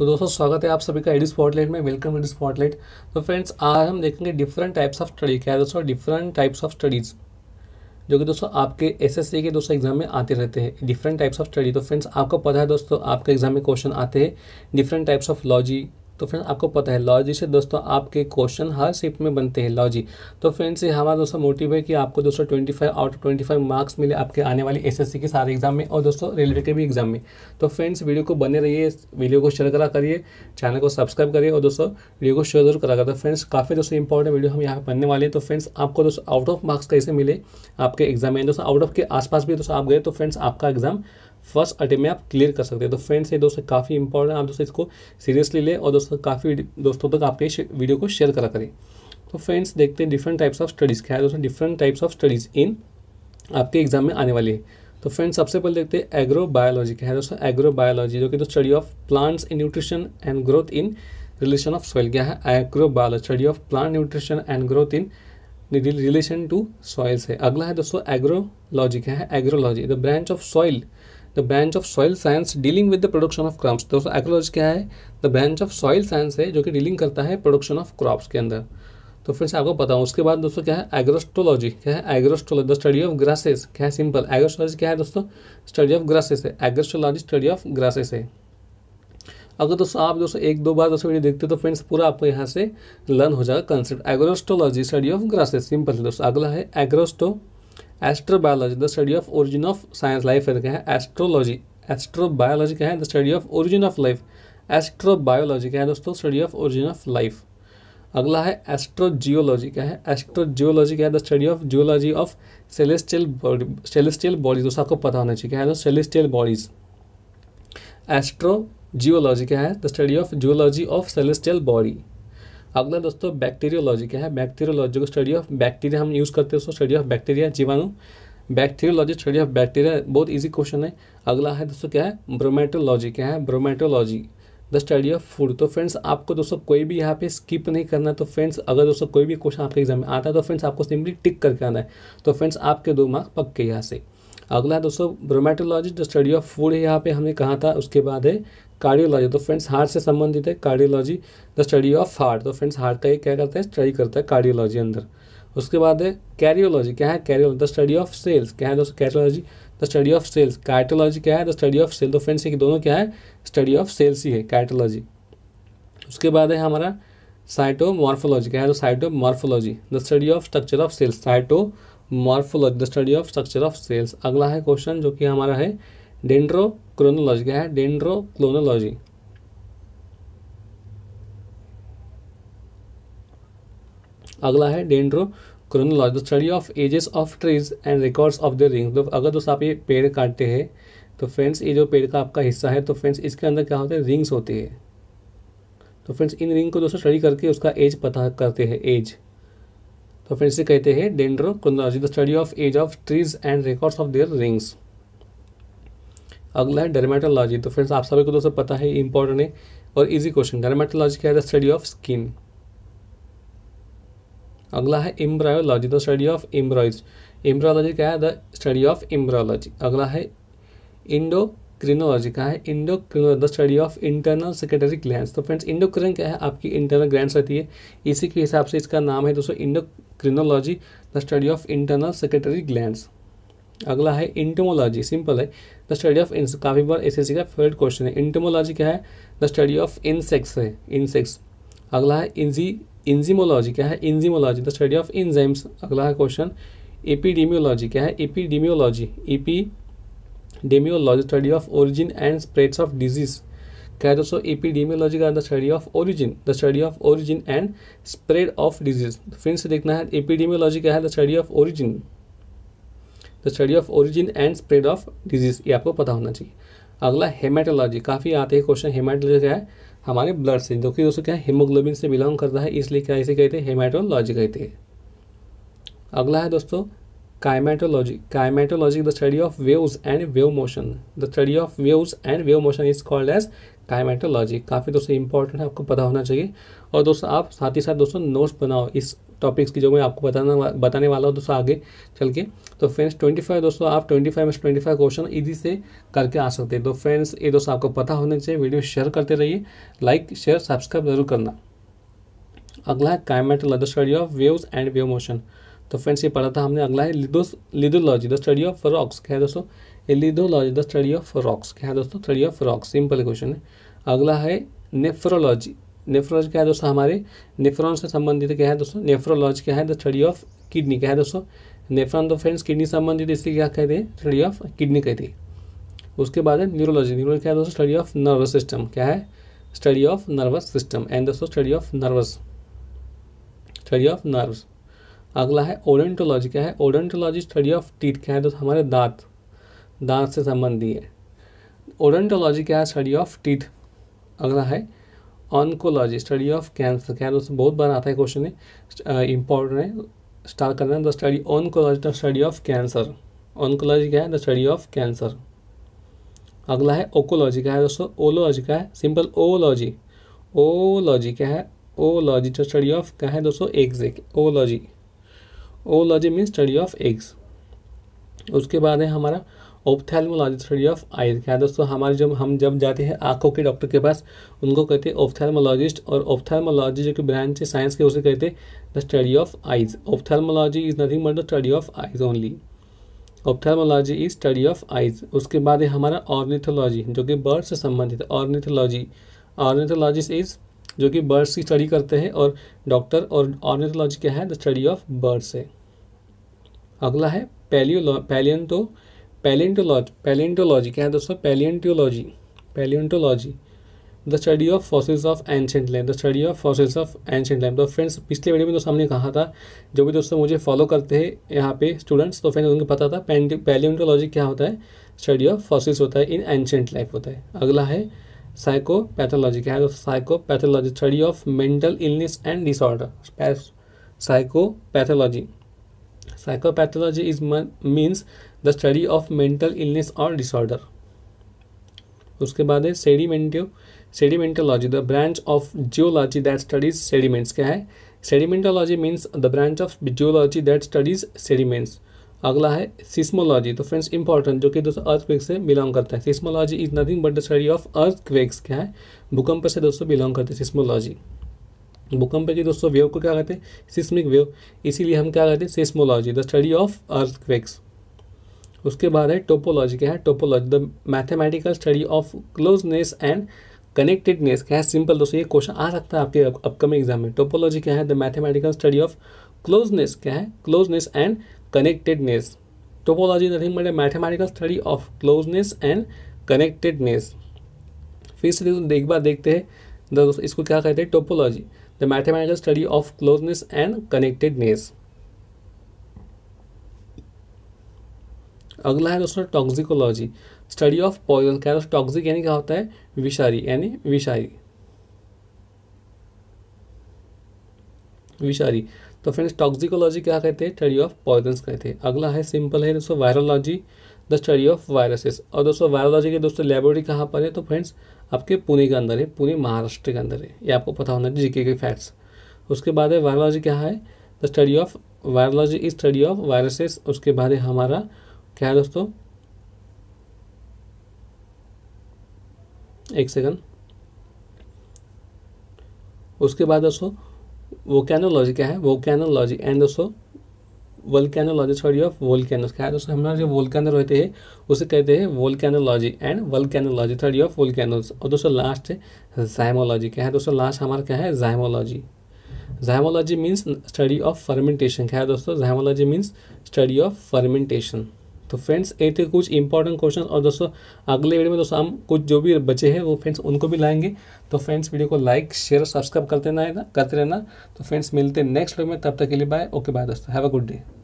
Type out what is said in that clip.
तो दोस्तों स्वागत है आप सभी का एडी स्पॉटलाइट में वेलकम एडी स्पॉटलाइट तो फ्रेंड्स आज हम देखेंगे डिफरेंट टाइप्स ऑफ स्टडी क्या है दोस्तों डिफरेंट टाइप्स ऑफ स्टडीज़ जो कि दोस्तों आपके एसएससी के दोस्तों एग्जाम में आते रहते हैं डिफरेंट टाइप्स ऑफ स्टडी तो फ्रेंड्स आपको पता है दोस्तों आपके एग्जाम में क्वेश्चन आते हैं डिफरेंट टाइप्स ऑफ लॉजी तो फ्रेंड्स आपको पता है लॉजी से दोस्तों आपके क्वेश्चन हर शिफ्ट में बनते हैं लॉजी तो फ्रेंड्स ये हमारा दोस्तों मोटिव है कि आपको दोस्तों twenty five out of twenty five marks मिले आपके आने वाले एस के सारे एग्जाम में और दोस्तों रेलवे के भी एग्जाम में तो फ्रेंड्स वीडियो को बने रहिए वीडियो को शेयर करा करिए चैनल को सब्सक्राइब करिए और दोस्तों वीडियो को शेयर जरूर करा करते तो फ्रेंड्स काफ़ी दोस्तों इंपॉर्टेंट वीडियो हम यहाँ पर बनने वाले हैं तो फ्रेंड्स आपको दोस्तों आउट ऑफ मार्क्स कैसे मिले आपके एग्जाम में दोस्तों आउट ऑफ के आसपास भी दोस्तों आप गए तो फ्रेंड्स आपका एग्जाम फर्स्ट अटेम्प में आप क्लियर कर सकते हैं तो फ्रेंड्स ये दोस्तों काफ़ी इंपॉर्टेंट आप दोस्तों इसको सीरियसली ले और दोस्तों काफ़ी दोस्तों तक आपके वीडियो को शेयर करा करें तो फ्रेंड्स देखते हैं डिफरेंट टाइप्स ऑफ स्टडीज़ क्या है दोस्तों different types of studies in आपके एग्जाम में आने वाली है तो फ्रेंड्स सबसे पहले देखते हैं एग्रो बायोलॉजी क्या है दोस्तों एग्रो बायोलॉजी जो कि study of plants in nutrition and growth in relation of soil क्या है agrobiology study of plant nutrition and growth in relation to soils है अगला है दोस्तों एग्रोलॉजी क्या है agrology the branch of soil the branch of soil science dealing with the production of crops दोस्तों agrology क्या है the branch of soil science है जो कि डीलिंग करता है प्रोडक्शन ऑफ क्रॉप्स के अंदर तो फिर से आपको बताऊँ उसके बाद दोस्तों क्या है एग्रोस्ट्रोलॉजी क्या है agrostology the study of grasses क्या है सिंपल एग्रोस्ट्रोलॉजी क्या है दोस्तों स्टडी ऑफ ग्रासेस है एग्रोस्ट्रोलॉजी स्टडी ऑफ ग्रासेस है अगर दोस्तों आप दोस्तों एक दो बार दोस्तों वीडियो देखते हो तो फ्रेंड्स पूरा आपको यहाँ से लर्न हो जाएगा concept agrostology study of grasses simple दोस्तों अगला है एग्रोस्टो astrobiology the study of origin of science life है क्या है एस्ट्रोलॉजी एस्ट्रोबायोलॉजी क्या है the study of origin of life astrobiology क्या है दोस्तों study of origin of life अगला है एस्ट्रोजियोलॉजी क्या है एस्ट्रोजियोलॉजी क्या है the study of geology of celestial body celestial bodies दोस्तों आपको पता होना चाहिए क्या है दोस्तों सेलेस्टियल बॉडीज एस्ट्रो जियोलॉजी क्या है the study of geology of celestial body अगला दोस्तों बैक्टीरियोलॉजी क्या है बैक्टीरियोलॉजी को स्टडी ऑफ बैक्टीरिया हम यूज़ करते हैं उसको स्टडी ऑफ बैक्टीरिया जीवाणु बैक्टीरियोलॉजी स्टडी ऑफ बैक्टीरिया बहुत इजी क्वेश्चन है अगला है दोस्तों क्या है ब्रोमेटोलॉजी क्या है bromatology the study of food तो फ्रेंड्स आपको दोस्तों कोई भी यहाँ पे स्किप नहीं करना तो फ्रेंड्स अगर दोस्तों कोई भी क्वेश्चन आपके एग्जाम में आता है तो फ्रेंड्स आपको सिंपली टिक करके आना है तो फ्रेंड्स आपके दो मार्क पक्के यहाँ से अगला है दोस्तों bromatology the study of food है यहाँ पे हमने कहा था उसके बाद है कार्डियोलॉजी तो फ्रेंड्स हार्ट से संबंधित है cardiology the study of heart तो फ्रेंड्स हार्ट का क्या करता है स्टडी करता है कार्डियोलॉजी अंदर उसके बाद है कैरियोलॉजी क्या है karyology the study of cells क्या है दोस्तों karyology the study of cells कार्टोलॉजी क्या है द स्टडी ऑफ सेल्स तो फ्रेंड्स ये दोनों क्या है स्टडी ऑफ सेल्स ही है कार्टोलॉजी उसके बाद है हमारा साइटोमॉर्फोलॉजी क्या है तो cytomorphology the study of structure of cells cytomorphology the study of structure of cells अगला है क्वेश्चन जो कि हमारा है डेंड्रो क्रोनोलॉजी क्या है डेंड्रो क्लोनोलॉजी अगला है dendrochronology the study of ages of trees and records of the ring तो अगर दोस्तों आप ये पेड़ काटते हैं तो फ्रेंड्स ये जो पेड़ का आपका हिस्सा है तो फ्रेंड्स इसके अंदर क्या होते हैं रिंग्स होती है तो फ्रेंड्स इन रिंग को दोस्तों स्टडी करके उसका एज पता करते हैं एज तो फिर इसे कहते हैं dendrochronology the study of age of trees and records of their rings अगला है डर्मेटोलॉजी तो फ्रेंड्स आप सभी को दोस्तों पता है इंपॉर्टेंट है और इजी क्वेश्चन डर्मेटोलॉजी क्या है द स्टडी ऑफ स्किन अगला है embryology the study of embryos embryology क्या है द स्टडी ऑफ इम्ब्रायोलॉजी अगला है इंडोक्रिनोलॉजी क्या है endocrinology the study of internal secretory gland तो फ्रेंड्स इंडोक्रिन क्या है आपकी इंटरनल ग्लैंड रहती है इसी के हिसाब से इसका नाम है दोस्तों endocrinology the study of internal secretory glands अगला है इंटोमोलॉजी सिंपल है द स्टडी ऑफ इंस काफ़ी बार एस का फेवरेट क्वेश्चन है इंटमोलॉजी क्या है द स्टडी ऑफ इंसेक्ट्स है इंसेक्ट्स अगला है इंजी इंजीमोलॉजी क्या है enzymology the study of enzymes अगला है क्वेश्चन एपीडीमियोलॉजी क्या है epidemiology epidemiology study of origin and spreads of disease क्या है दोस्तों एपिडेमियोलॉजी का the study of origin the study of origin and spread of disease फिर से देखना है एपिडेमियोलॉजी क्या है the study of origin the study of origin and spread of disease ये आपको पता होना चाहिए अगला हेमाटोलॉजी काफ़ी आते हैं क्वेश्चन हेमाटोलॉजी क्या है हमारे ब्लड से जो कि दोस्तों क्या है हीमोग्लोबिन से बिलोंग करता है इसलिए क्या इसे कहते हैं हेमाटोलॉजी कहते हैं अगला है दोस्तों kymatology Climatology, the study of waves and wave motion the study of waves and wave motion is called as kymatology काफ़ी दोस्तों इंपॉर्टेंट है आपको पता होना चाहिए और दोस्तों आप साथ ही साथ दोस्तों नोट्स बनाओ इस टॉपिक्स की जो मैं आपको बताना बताने वाला हूँ दोस्तों आगे चल के तो फ्रेंड्स ट्वेंटी फाइव दोस्तों आप ट्वेंटी फाइव में ट्वेंटी फाइव क्वेश्चन ईजी से करके आ सकते हैं तो फ्रेंड्स ये दोस्तों आपको पता होना चाहिए वीडियो शेयर करते रहिए लाइक शेयर सब्सक्राइब जरूर करना अगला है kymatology study of waves and wave motion तो फ्रेंड्स ये पढ़ा था हमने अगला है लिदोस lithology the study of rocks क्या है दोस्तों ये lithology the study of rocks क्या है दोस्तों study of rocks simple question है अगला है नेफ्रोलॉजी नेफ्रोलॉजी क्या है दोस्तों हमारे नेफ्रॉन से संबंधित क्या है दोस्तों नेफ्रोलॉजी क्या है द स्टडी ऑफ किडनी क्या है दोस्तों नेफ्रॉन तो फ्रेंड्स किडनी संबंधित इसलिए क्या कहते हैं स्टडी ऑफ किडनी कहते हैं उसके बाद है न्यूरोलॉजी न्यूरोलॉजी क्या है दोस्तों स्टडी ऑफ नर्वस सिस्टम क्या है study of nervous system and दोस्तों study of nervous study of nervous अगला है ओडेंटोलॉजी क्या है ओडेंटोलॉजी स्टडी ऑफ टीथ क्या है तो हमारे दांत दांत से संबंधी है ओडेंटोलॉजी क्या है स्टडी ऑफ टीथ अगला है ऑनकोलॉजी स्टडी ऑफ कैंसर क्या है दोस्तों बहुत बार आता है क्वेश्चन है इंपॉर्टेंट है स्टार्ट करना है the study oncology the study of cancer oncology क्या है द स्टडी ऑफ कैंसर अगला है ओकोलॉजी क्या है दोस्तों ओलोलॉजी क्या है सिंपल ओलॉजी ओलॉजी क्या है ओलॉजी द स्टडी ऑफ क्या है दोस्तों exact oology oology mean study of eggs उसके बाद है हमारा ओप्थेलमोलॉजी स्टडी ऑफ आइज क्या है दोस्तों हमारे जब हम जब जाते हैं आंखों के डॉक्टर के पास उनको कहते हैं ओप्थेलमोलॉजिस्ट और ओप्थेलमोलॉजी जो कि ब्रांच है साइंस के उसे कहते हैं the study of eyes ophthalmology is nothing but the study of eyes only ophthalmology is study of eyes उसके बाद है हमारा ऑर्निथोलॉजी जो कि बर्ड से संबंधित ऑर्निथोलॉजी ऑर्निथोलॉजिस्ट इज जो कि बर्ड्स की स्टडी करते हैं और डॉक्टर और ऑर्निथोलॉजी क्या है द स्टडी ऑफ बर्ड्स है अगला है पैलियोलॉ पैलियंटो पैलियंटोलॉजी पैलियंटोलॉजी क्या है दोस्तों paleontology paleontology the study of fossils of ancient land the study of fossils of ancient land तो फ्रेंड्स पिछले वीडियो में दोस्तों हमने कहा था जो भी दोस्तों मुझे फॉलो करते हैं यहाँ पे स्टूडेंट्स तो फ्रेंड्स उनको पता था पैलियंटोलॉजी क्या होता है स्टडी ऑफ फॉसिल्स होता है इन एंशेंट लाइफ होता है अगला है साइकोपैथोलॉजी क्या है दोस्तों psychopathology study of mental illness and disorder psychopathology psychopathology is means the study of mental illness और डिसऑर्डर उसके बाद है sedimentive sedimentology the branch of geology that studies sediments क्या है sedimentology means the branch of geology that studies sediments अगला है seismology तो friends important जो कि दोस्तों अर्थक्वेक से बिलोंग करता है seismology is nothing but the study of earthquakes क्या है भूकंप से दोस्तों बिलोंग करते हैं सिस्मोलॉजी भूकंप के दोस्तों वेव को क्या कहते हैं सिस्मिक वेव इसीलिए हम क्या कहते हैं seismology the study of earthquakes उसके बाद है टोपोलॉजी क्या है topology the mathematical study of closeness and connectedness क्या है सिंपल दोस्तों ये क्वेश्चन आ सकता है आपके अपकमिंग एग्जाम में टोपोलॉजी क्या है the mathematical study of closeness क्या है closeness and connectedness topology nothing but a mathematical study of closeness and connectedness फिर से एक बार देखते हैं इसको क्या कहते हैं topology the mathematical study of closeness and connectedness अगला है दोस्तों टॉक्सिकोलॉजी स्टडी ऑफ पॉइजन क्या दोस्तों टॉक्सिक यानी क्या होता है विषारी यानी विषारी विषारी तो फ्रेंड्स टॉक्सिकोलॉजी क्या कहते हैं स्टडी ऑफ पॉइजन्स कहते हैं अगला है सिंपल है दोस्तों virology the study of viruses और दोस्तों वायरोलॉजी के दोस्तों लेबोरेटरी कहाँ पर है तो फ्रेंड्स आपके पुणे के अंदर है पुणे महाराष्ट्र के अंदर है ये आपको पता होना चाहिए जीके के फैक्ट्स उसके बाद है वायरोलॉजी क्या है the study of virology is study of viruses उसके बाद है हमारा क्या है दोस्तों एक सेकंड उसके बाद दोस्तों वोकैनोलॉजी क्या है वोकैनोलॉजी एंड दोस्तों वल्कैनोलॉजी स्टडी ऑफ वोल्कैनोस क्या है दोस्तों हमारे जो वोल्कैनो रहते हैं उसे कहते हैं volcanology and vulcanology study of volcanoes और दोस्तों लास्ट है जायमोलॉजी क्या है दोस्तों लास्ट हमारा क्या है zymology zymology means study of fermentation क्या है दोस्तों zymology means study of fermentation तो फ्रेंड्स ये थे कुछ इंपॉर्टेंट क्वेश्चन और दोस्तों अगले वीडियो में दोस्तों हम कुछ जो भी बचे हैं वो फ्रेंड्स उनको भी लाएंगे तो फ्रेंड्स वीडियो को लाइक शेयर सब्सक्राइब करते रहना करते रहना तो फ्रेंड्स मिलते हैं नेक्स्ट वीडियो में तब तक के लिए बाय ओके बाय दोस्तों हैव अ गुड डे